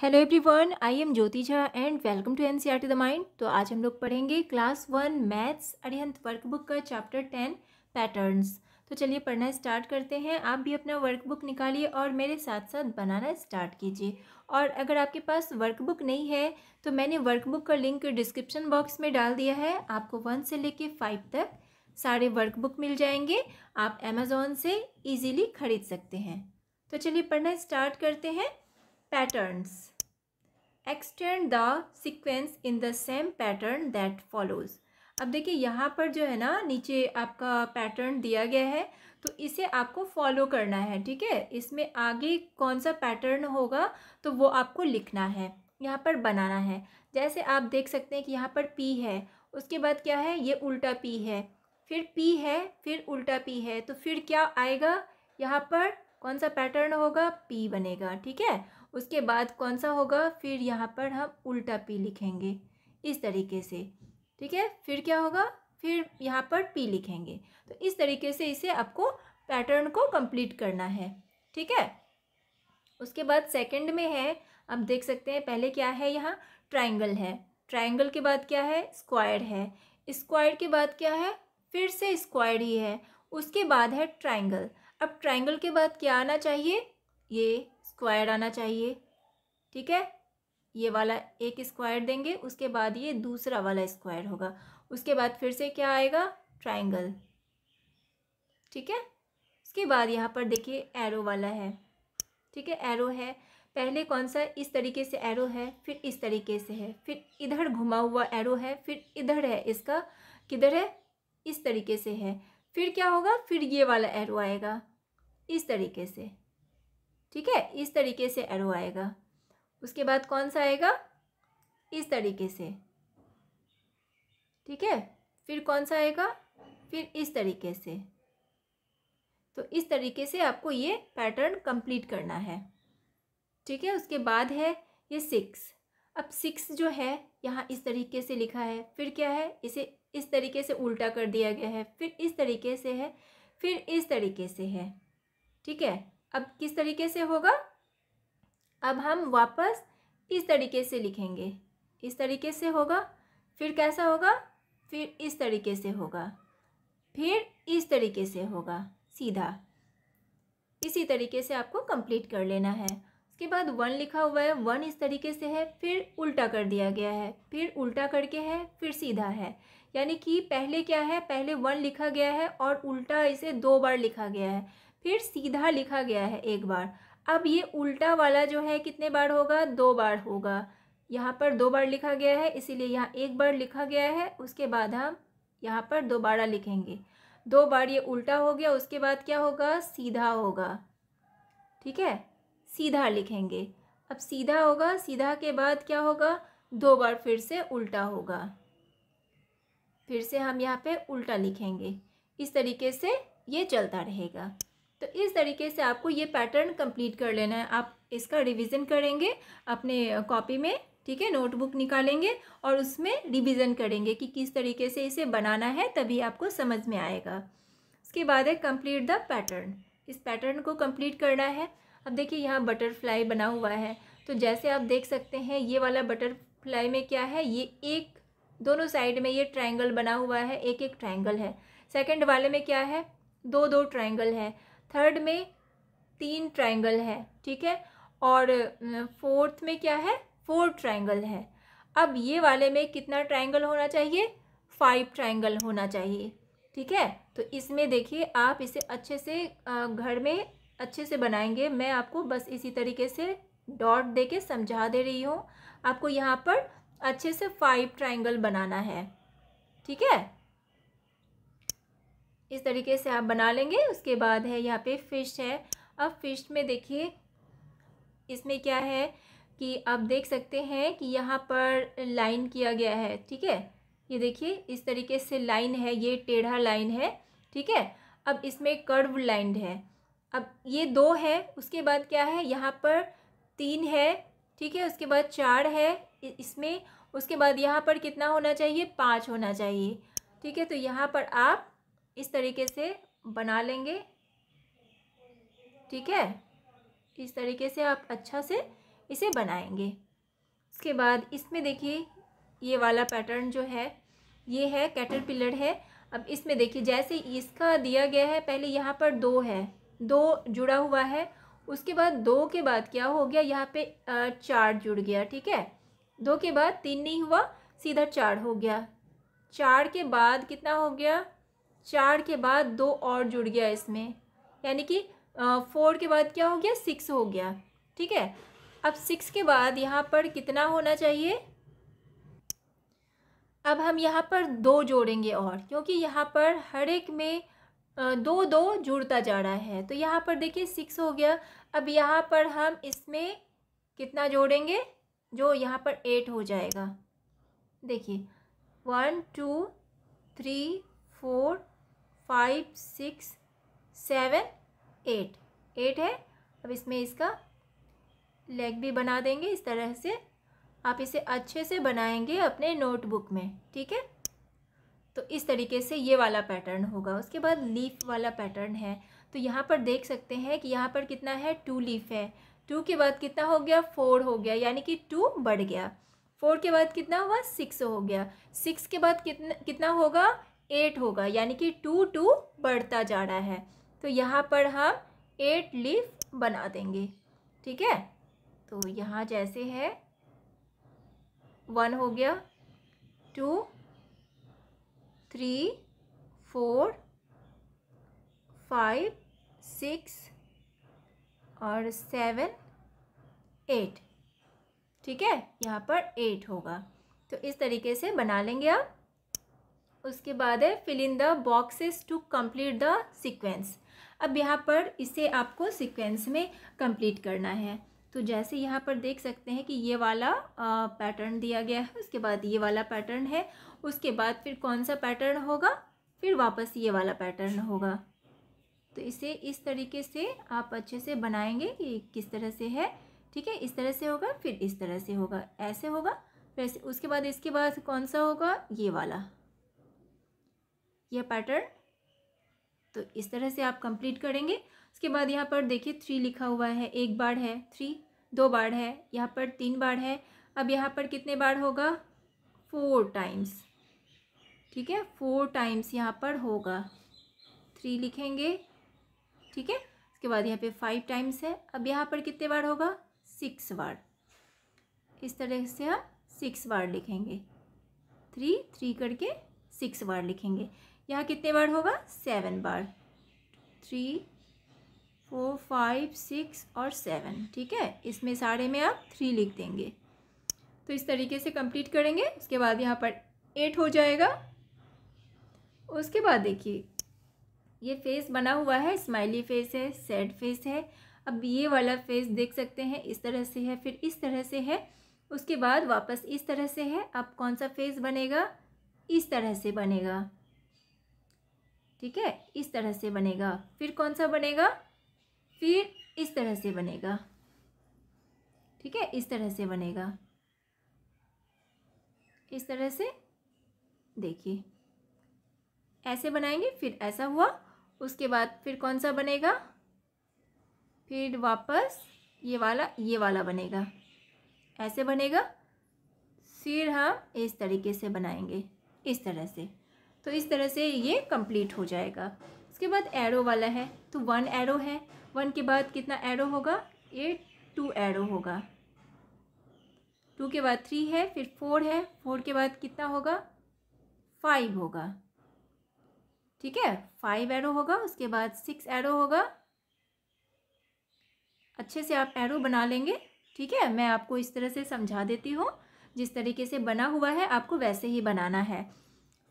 Hello everyone I am Jyoti Jha and welcome to N C R T the mind तो आज हम लोग पढ़ेंगे class one maths Arihant workbook का चैप्टर टेन पैटर्न्स तो चलिए पढ़ना स्टार्ट करते हैं आप भी अपना वर्कबुक निकालिए और मेरे साथ साथ बनाना स्टार्ट कीजिए और अगर आपके पास वर्कबुक नहीं है तो मैंने वर्कबुक का लिंक डिस्क्रिप्शन बॉक्स में डाल दिया है आपको वन से लेके फाइव तक सारे वर्कबुक मिल जाएंगे आप अमेज़ोन से ईजीली खरीद सकते हैं तो चलिए पढ़ना स्टार्ट करते हैं patterns. Extend the sequence in the same pattern that follows. अब देखिए यहाँ पर जो है ना नीचे आपका पैटर्न दिया गया है तो इसे आपको फॉलो करना है ठीक है इसमें आगे कौन सा पैटर्न होगा तो वो आपको लिखना है यहाँ पर बनाना है जैसे आप देख सकते हैं कि यहाँ पर पी है उसके बाद क्या है ये उल्टा पी है फिर पी है फिर उल्टा पी है तो फिर क्या आएगा यहाँ पर कौन सा पैटर्न होगा पी बनेगा ठीक है उसके बाद कौन सा होगा फिर यहाँ पर हम उल्टा पी लिखेंगे इस तरीके से ठीक है फिर क्या होगा फिर यहाँ पर पी लिखेंगे तो इस तरीके से इसे आपको पैटर्न को कंप्लीट करना है ठीक है उसके बाद सेकंड में है आप देख सकते हैं पहले क्या है यहाँ ट्राइंगल है ट्राइंगल के बाद क्या है स्क्वायर है स्क्वायर के बाद क्या है फिर से स्क्वायर ही है उसके बाद है ट्राइंगल अब ट्राइंगल के बाद क्या आना चाहिए ये स्क्वायर आना चाहिए ठीक है ये वाला एक स्क्वायर देंगे उसके बाद ये दूसरा वाला स्क्वायर होगा उसके बाद फिर से क्या आएगा ट्राइंगल ठीक है उसके बाद यहाँ पर देखिए एरो वाला है ठीक है एरो है पहले कौन सा इस तरीके से एरो है फिर इस तरीके से है फिर इधर घुमा हुआ एरो है फिर इधर है इसका किधर है इस तरीके से है फिर क्या होगा फिर ये वाला एरो आएगा इस तरीके से ठीक है इस तरीके से एरो आएगा उसके बाद कौन सा आएगा इस तरीके से ठीक है फिर कौन सा आएगा फिर इस तरीके से तो इस तरीके से आपको ये पैटर्न कंप्लीट करना है ठीक है उसके बाद है ये सिक्स अब सिक्स जो है यहाँ इस तरीके से लिखा है फिर क्या है इसे इस तरीके से उल्टा कर दिया गया है फिर इस तरीके से है फिर इस तरीके से है ठीक है अब किस तरीके से होगा अब हम वापस इस तरीके से लिखेंगे इस तरीके से होगा फिर कैसा होगा फिर इस तरीके से होगा फिर इस तरीके से होगा सीधा इसी तरीके से आपको कंप्लीट कर लेना है उसके बाद वन लिखा हुआ है वन इस तरीके से है फिर उल्टा कर दिया गया है फिर उल्टा करके है फिर सीधा है यानी कि पहले क्या है पहले वन लिखा गया है और उल्टा इसे दो बार लिखा गया है फिर सीधा लिखा गया है एक बार अब ये उल्टा वाला जो है कितने बार होगा दो बार होगा यहाँ पर दो बार लिखा गया है इसीलिए यहाँ एक बार लिखा गया है उसके बाद हम यहाँ पर दोबारा लिखेंगे दो बार ये उल्टा हो गया उसके बाद क्या होगा सीधा होगा ठीक है सीधा लिखेंगे अब सीधा होगा सीधा के बाद क्या होगा दो बार फिर से उल्टा होगा फिर से हम यहाँ पे उल्टा लिखेंगे इस तरीके से ये चलता रहेगा तो इस तरीके से आपको ये पैटर्न कंप्लीट कर लेना है आप इसका रिवीजन करेंगे अपने कॉपी में ठीक है नोटबुक निकालेंगे और उसमें रिवीजन करेंगे कि किस तरीके से इसे बनाना है तभी आपको समझ में आएगा इसके बाद है कंप्लीट द पैटर्न इस पैटर्न को कंप्लीट करना है अब देखिए यहाँ बटरफ्लाई बना हुआ है तो जैसे आप देख सकते हैं ये वाला बटरफ्लाई में क्या है ये एक दोनों साइड में ये ट्राइंगल बना हुआ है एक एक ट्राइंगल है सेकेंड वाले में क्या है दो दो ट्राइंगल है थर्ड में तीन ट्राइंगल है ठीक है और फोर्थ में क्या है फोर ट्राइंगल है अब ये वाले में कितना ट्राइंगल होना चाहिए फाइव ट्राइंगल होना चाहिए ठीक है तो इसमें देखिए आप इसे अच्छे से घर में अच्छे से बनाएंगे मैं आपको बस इसी तरीके से डॉट दे के समझा दे रही हूँ आपको यहाँ पर अच्छे से फाइव ट्राइंगल बनाना है ठीक है इस तरीके से आप बना लेंगे उसके बाद है यहाँ पे फ़िश है अब फ़िश में देखिए इसमें क्या है कि आप देख सकते हैं कि यहाँ पर लाइन किया गया है ठीक है ये देखिए इस तरीके से लाइन है ये टेढ़ा लाइन है ठीक है अब इसमें कर्व लाइन है अब ये दो है उसके बाद क्या है यहाँ पर तीन है ठीक है उसके बाद चार है इसमें उसके बाद यहाँ पर कितना होना चाहिए पाँच होना चाहिए ठीक है तो यहाँ पर आप इस तरीके से बना लेंगे ठीक है इस तरीके से आप अच्छा से इसे बनाएंगे उसके बाद इसमें देखिए ये वाला पैटर्न जो है ये है कैटरपिलर है अब इसमें देखिए जैसे इसका दिया गया है पहले यहाँ पर दो है दो जुड़ा हुआ है उसके बाद दो के बाद क्या हो गया यहाँ पे चार जुड़ गया ठीक है दो के बाद तीन नहीं हुआ सीधा चार हो गया चार के बाद कितना हो गया चार के बाद दो और जुड़ गया इसमें यानी कि फोर के बाद क्या हो गया सिक्स हो गया ठीक है अब सिक्स के बाद यहाँ पर कितना होना चाहिए अब हम यहाँ पर दो जोड़ेंगे और क्योंकि यहाँ पर हर एक में दो दो जुड़ता जा रहा है तो यहाँ पर देखिए सिक्स हो गया अब यहाँ पर हम इसमें कितना जोड़ेंगे जो यहाँ पर एट हो जाएगा देखिए one two three four five six seven eight eight है अब इसमें इसका लेग भी बना देंगे इस तरह से आप इसे अच्छे से बनाएंगे अपने नोटबुक में ठीक है तो इस तरीके से ये वाला पैटर्न होगा उसके बाद लीफ वाला पैटर्न है तो यहाँ पर देख सकते हैं कि यहाँ पर कितना है टू लीफ है टू के बाद कितना हो गया फोर हो गया यानी कि टू बढ़ गया फोर के बाद कितना हुआ सिक्स हो गया सिक्स के बाद कितना कितना होगा एट होगा यानी कि टू टू बढ़ता जा रहा है तो यहाँ पर हम एट लीफ बना देंगे ठीक है तो यहाँ जैसे है वन हो गया two three four five six और सेवन एट ठीक है यहाँ पर एट होगा तो इस तरीके से बना लेंगे आप उसके बाद है fill in the boxes to complete the sequence अब यहाँ पर इसे आपको सीक्वेंस में कंप्लीट करना है तो जैसे यहाँ पर देख सकते हैं कि ये वाला पैटर्न दिया गया है उसके बाद ये वाला पैटर्न है उसके बाद फिर कौन सा पैटर्न होगा फिर वापस ये वाला पैटर्न होगा तो इसे इस तरीके से आप अच्छे से बनाएंगे कि किस तरह से है ठीक है इस तरह से होगा फिर इस तरह से होगा ऐसे होगा फिर उसके बाद इसके बाद कौन सा होगा ये वाला यह पैटर्न तो इस तरह से आप कंप्लीट करेंगे उसके बाद यहाँ पर देखिए थ्री लिखा हुआ है एक बाढ़ है थ्री दो बाढ़ है यहाँ पर तीन बाढ़ है अब यहाँ पर कितने बाढ़ होगा फोर टाइम्स ठीक है फोर टाइम्स यहाँ पर होगा थ्री लिखेंगे ठीक है उसके बाद यहाँ पे फाइव टाइम्स है अब यहाँ पर कितने बार होगा सिक्स बार इस तरह से हम सिक्स बार लिखेंगे थ्री थ्री करके सिक्स बार लिखेंगे यहाँ कितने बार होगा सेवन बार थ्री फोर फाइव सिक्स और सेवन ठीक है इसमें सारे में आप थ्री लिख देंगे तो इस तरीके से कंप्लीट करेंगे उसके बाद यहाँ पर एट हो जाएगा उसके बाद देखिए ये फेस बना हुआ है स्माइली फेस है सैड फेस है अब ये वाला फेस देख सकते हैं इस तरह से है फिर इस तरह से है उसके बाद वापस इस तरह से है अब कौन सा फेस बनेगा इस तरह से बनेगा ठीक है इस तरह से बनेगा फिर कौन सा बनेगा फिर इस तरह से बनेगा ठीक है इस तरह से बनेगा इस तरह से देखिए ऐसे बनाएंगे फिर ऐसा हुआ उसके बाद फिर कौन सा बनेगा फिर वापस ये वाला ये वाला बनेगा ऐसे बनेगा फिर हम इस तरीके से बनाएंगे इस तरह से तो इस तरह से ये कंप्लीट हो जाएगा उसके बाद एरो वाला है तो वन एरो है वन के बाद कितना एरो होगा ये टू एरो होगा टू के बाद थ्री है फिर फोर है फोर के बाद कितना होगा फाइव होगा ठीक है फाइव एरो होगा उसके बाद सिक्स एरो होगा अच्छे से आप एरो बना लेंगे ठीक है मैं आपको इस तरह से समझा देती हूँ जिस तरीके से बना हुआ है आपको वैसे ही बनाना है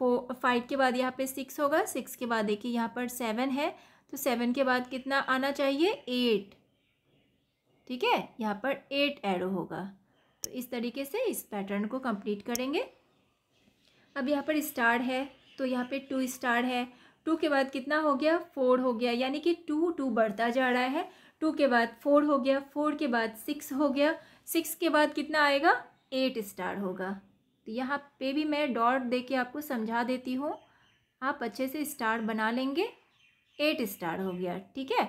फोर फाइव के बाद यहाँ पे सिक्स होगा सिक्स के बाद देखिए यहाँ पर सेवन है तो सेवन के बाद कितना आना चाहिए एट ठीक है यहाँ पर एट एरो होगा तो इस तरीके से इस पैटर्न को कंप्लीट करेंगे अब यहाँ पर स्टार है तो यहाँ पे टू स्टार है टू के बाद कितना हो गया फोर हो गया यानी कि टू टू बढ़ता जा रहा है टू के बाद फोर हो गया फोर के बाद सिक्स हो गया सिक्स के बाद कितना आएगा एट स्टार होगा तो यहाँ पे भी मैं डॉट दे के आपको समझा देती हूँ आप अच्छे से स्टार बना लेंगे एट स्टार हो गया ठीक है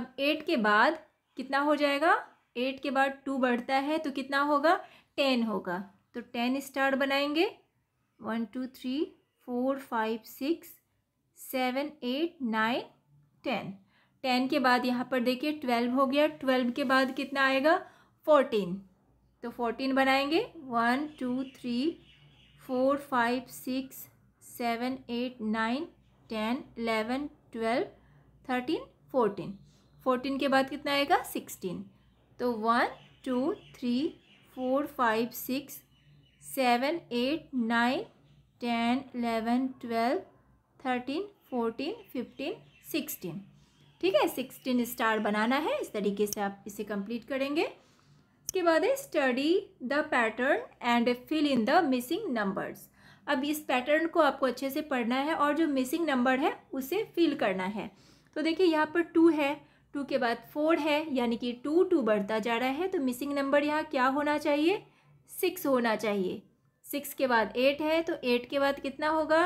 अब एट के बाद कितना हो जाएगा एट के बाद टू बढ़ता है तो कितना होगा टेन होगा तो टेन स्टार बनाएंगे one two three four five six seven eight nine ten ten के बाद यहाँ पर देखिए ट्वेल्व हो गया ट्वेल्व के बाद कितना आएगा फोर्टीन तो फोर्टीन बनाएंगे one two three four five six seven eight nine ten eleven twelve thirteen fourteen fourteen के बाद कितना आएगा सिक्सटीन तो one two three four five six seven eight nine ten eleven twelve thirteen fourteen fifteen sixteen ठीक है sixteen star बनाना है इस तरीके से आप इसे कंप्लीट करेंगे उसके बाद है study the pattern and fill in the missing numbers अब इस पैटर्न को आपको अच्छे से पढ़ना है और जो मिसिंग नंबर है उसे फिल करना है तो देखिए यहाँ पर टू है टू के बाद फोर है यानी कि टू टू बढ़ता जा रहा है तो मिसिंग नंबर यहाँ क्या होना चाहिए सिक्स होना चाहिए सिक्स के बाद एट है तो एट के बाद कितना होगा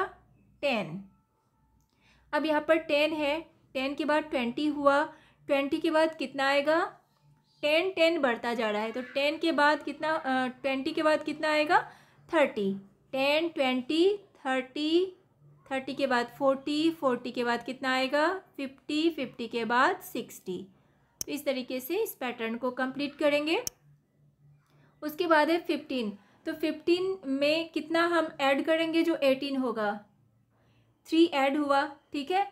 टेन अब यहाँ पर टेन है टेन के बाद ट्वेंटी हुआ ट्वेंटी के बाद कितना आएगा टेन टेन बढ़ता जा रहा है तो टेन के बाद कितना ट्वेंटी के बाद कितना आएगा thirty ten twenty thirty thirty के बाद फोर्टी फोर्टी के बाद कितना आएगा फिफ्टी फिफ्टी के बाद सिक्सटी तो इस तरीके से इस पैटर्न को कंप्लीट करेंगे उसके बाद है फिफ्टीन तो फिफ्टीन में कितना हम ऐड करेंगे जो एटीन होगा थ्री ऐड हुआ ठीक है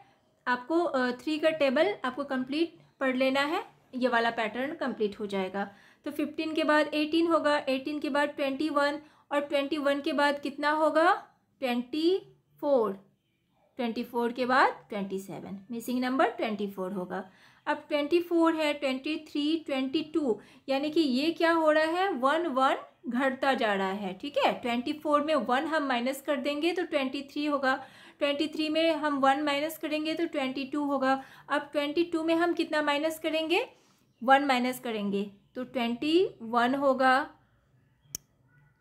आपको थ्री का टेबल आपको कंप्लीट पढ़ लेना है ये वाला पैटर्न कंप्लीट हो जाएगा तो फिफ्टीन के बाद एटीन होगा एटीन के बाद ट्वेंटी वन और ट्वेंटी वन के बाद कितना होगा ट्वेंटी फोर ट्वेंटी फोर के बाद twenty seven missing number twenty four होगा अब ट्वेंटी फोर है ट्वेंटी थ्री ट्वेंटी टू यानी कि ये क्या हो रहा है वन वन घटता जा रहा है ठीक है ट्वेंटी फोर में वन हम माइनस कर देंगे तो ट्वेंटी थ्री होगा ट्वेंटी थ्री में हम वन माइनस करेंगे तो ट्वेंटी टू होगा अब ट्वेंटी टू में हम कितना माइनस करेंगे वन माइनस करेंगे तो ट्वेंटी वन होगा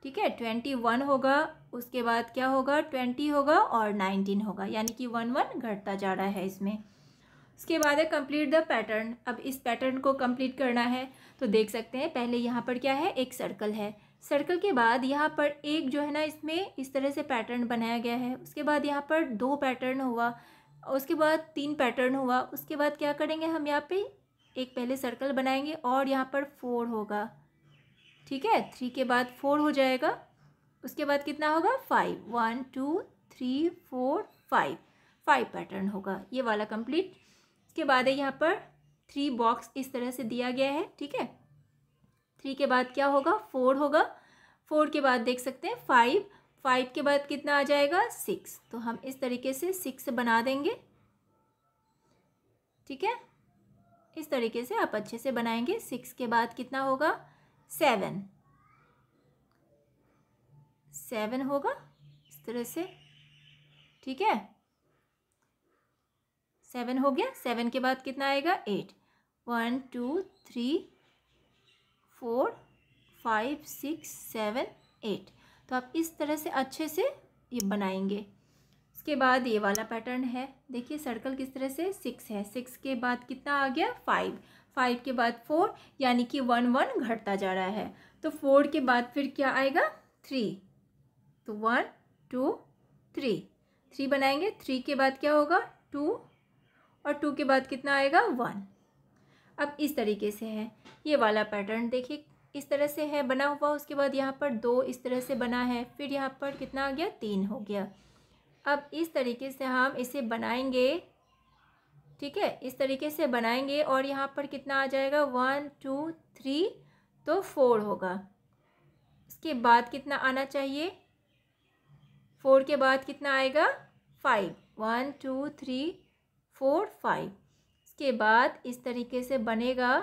ठीक है ट्वेंटी वन होगा उसके बाद क्या होगा ट्वेंटी होगा और नाइनटीन होगा यानी कि वन वन घटता जा रहा है इसमें उसके बाद है कंप्लीट द पैटर्न अब इस पैटर्न को कंप्लीट करना है तो देख सकते हैं पहले यहाँ पर क्या है एक सर्कल है सर्कल के बाद यहाँ पर एक जो है ना इसमें इस तरह से पैटर्न बनाया गया है उसके बाद यहाँ पर दो पैटर्न हुआ उसके बाद तीन पैटर्न हुआ उसके बाद क्या करेंगे हम यहाँ पे एक पहले सर्कल बनाएंगे और यहाँ पर फोर होगा ठीक है थ्री के बाद फोर हो जाएगा उसके बाद कितना होगा five one two three four five five pattern होगा ये वाला कंप्लीट इसके बाद है यहाँ पर थ्री बॉक्स इस तरह से दिया गया है ठीक है थ्री के बाद क्या होगा फोर होगा फोर के बाद देख सकते हैं फाइव फाइव के बाद कितना आ जाएगा सिक्स तो हम इस तरीके से सिक्स बना देंगे ठीक है इस तरीके से आप अच्छे से बनाएंगे सिक्स के बाद कितना होगा सेवन सेवन होगा इस तरह से ठीक है सेवन हो गया सेवन के बाद कितना आएगा eight one two three four five six seven eight तो आप इस तरह से अच्छे से ये बनाएंगे इसके बाद ये वाला पैटर्न है देखिए सर्कल किस तरह से सिक्स है सिक्स के बाद कितना आ गया फाइव फाइव के बाद फोर यानी कि वन वन घटता जा रहा है तो फोर के बाद फिर क्या आएगा थ्री तो वन टू थ्री थ्री बनाएंगे थ्री के बाद क्या होगा टू और टू के बाद कितना आएगा वन अब इस तरीके से है ये वाला पैटर्न देखिए इस तरह से है बना हुआ उसके बाद यहाँ पर दो इस तरह से बना है फिर यहाँ पर कितना आ गया तीन हो गया अब इस तरीके से हम इसे बनाएंगे ठीक है इस तरीके से बनाएंगे और यहाँ पर कितना आ जाएगा वन टू थ्री तो फोर होगा इसके बाद कितना आना चाहिए फोर के बाद कितना आएगा five one two three four five इसके बाद इस तरीके से बनेगा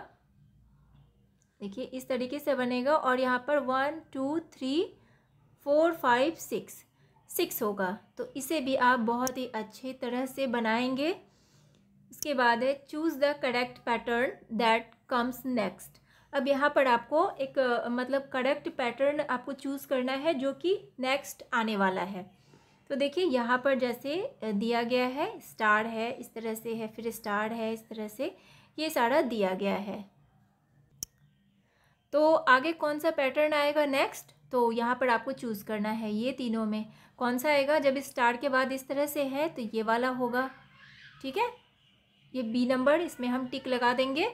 देखिए इस तरीके से बनेगा और यहाँ पर one two three four five six six होगा तो इसे भी आप बहुत ही अच्छे तरह से बनाएंगे इसके बाद है choose the correct pattern that comes next अब यहाँ पर आपको एक मतलब करेक्ट पैटर्न आपको चूज़ करना है जो कि नेक्स्ट आने वाला है तो देखिए यहाँ पर जैसे दिया गया है स्टार है इस तरह से है फिर स्टार है इस तरह से ये सारा दिया गया है तो आगे कौन सा पैटर्न आएगा नेक्स्ट तो यहाँ पर आपको चूज़ करना है ये तीनों में कौन सा आएगा जब स्टार के बाद इस तरह से है तो ये वाला होगा ठीक है ये बी नंबर इसमें हम टिक लगा देंगे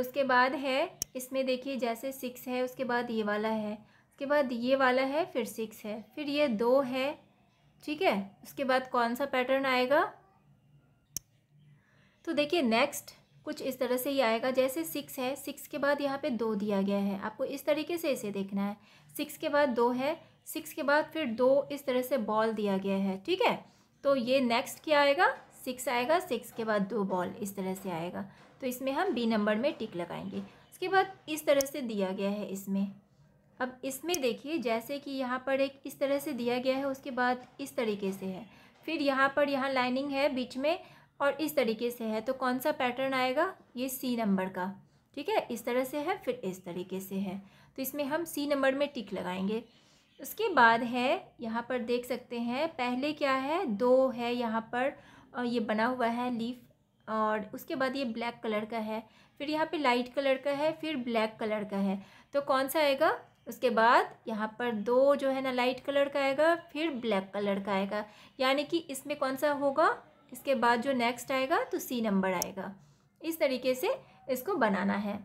उसके बाद है इसमें देखिए जैसे सिक्स है उसके बाद ये वाला है उसके बाद ये वाला है फिर सिक्स है फिर ये दो है ठीक है उसके बाद कौन सा पैटर्न आएगा तो देखिए नेक्स्ट कुछ इस तरह से ही आएगा जैसे सिक्स है सिक्स के बाद यहाँ पे दो दिया गया है आपको इस तरीके से इसे देखना है सिक्स के बाद दो है सिक्स के बाद फिर दो इस तरह से बॉल दिया गया है ठीक है तो ये नेक्स्ट क्या आएगा सिक्स आएगा सिक्स के बाद दो बॉल इस तरह से आएगा तो इसमें हम बी नंबर में टिक लगाएंगे उसके बाद इस तरह से दिया गया है इसमें अब इसमें देखिए जैसे कि यहाँ पर एक इस तरह से दिया गया है उसके बाद इस तरीके से है फिर यहाँ पर यहाँ लाइनिंग है बीच में और इस तरीके से है तो कौन सा पैटर्न आएगा ये सी नंबर का ठीक है इस तरह से है फिर इस तरीके से है तो इसमें हम सी नंबर में टिक लगाएंगे उसके बाद है यहाँ पर देख सकते हैं पहले क्या है दो है यहाँ पर ये बना हुआ है लीफ और उसके बाद ये ब्लैक कलर का है फिर यहाँ पे लाइट कलर का है फिर ब्लैक कलर का है तो कौन सा आएगा उसके बाद यहाँ पर दो जो है ना लाइट कलर का आएगा फिर ब्लैक कलर का आएगा यानी कि इसमें कौन सा होगा इसके बाद जो नेक्स्ट आएगा तो सी नंबर आएगा इस तरीके से इसको बनाना है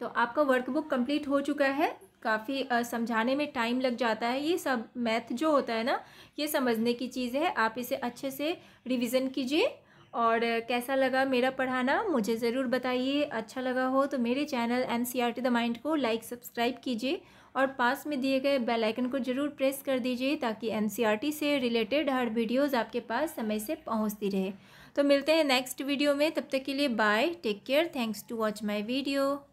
तो आपका वर्कबुक कंप्लीट हो चुका है काफ़ी समझाने में टाइम लग जाता है ये सब मैथ जो होता है ना ये समझने की चीज़ है आप इसे अच्छे से रिवीजन कीजिए और कैसा लगा मेरा पढ़ाना मुझे ज़रूर बताइए अच्छा लगा हो तो मेरे channel N C R T the mind को लाइक सब्सक्राइब कीजिए और पास में दिए गए बेल आइकन को ज़रूर प्रेस कर दीजिए ताकि एन सी आर टी से रिलेटेड हर वीडियोज़ आपके पास समय से पहुँचती रहे तो मिलते हैं नेक्स्ट वीडियो में तब तक के लिए bye take care thanks to watch my video